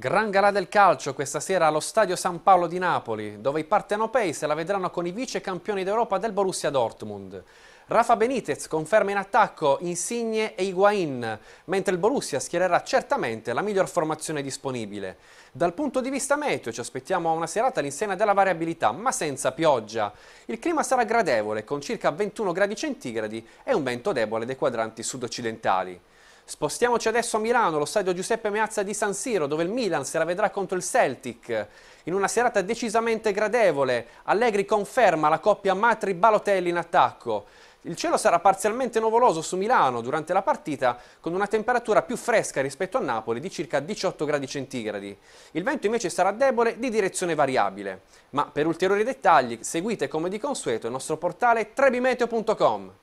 Gran gara del calcio questa sera allo Stadio San Paolo di Napoli, dove i partenopei se la vedranno con i vice campioni d'Europa del Borussia Dortmund. Rafa Benitez conferma in attacco Insigne e Higuain, mentre il Borussia schiererà certamente la miglior formazione disponibile. Dal punto di vista meteo ci aspettiamo una serata all'insegna della variabilità, ma senza pioggia. Il clima sarà gradevole, con circa 21 gradi centigradi e un vento debole dei quadranti sud-occidentali. Spostiamoci adesso a Milano, lo stadio Giuseppe Meazza di San Siro, dove il Milan se la vedrà contro il Celtic. In una serata decisamente gradevole, Allegri conferma la coppia Matri-Balotelli in attacco. Il cielo sarà parzialmente nuvoloso su Milano durante la partita, con una temperatura più fresca rispetto a Napoli di circa 18 gradi centigradi. Il vento invece sarà debole di direzione variabile. Ma per ulteriori dettagli seguite come di consueto il nostro portale trebimeteo.com.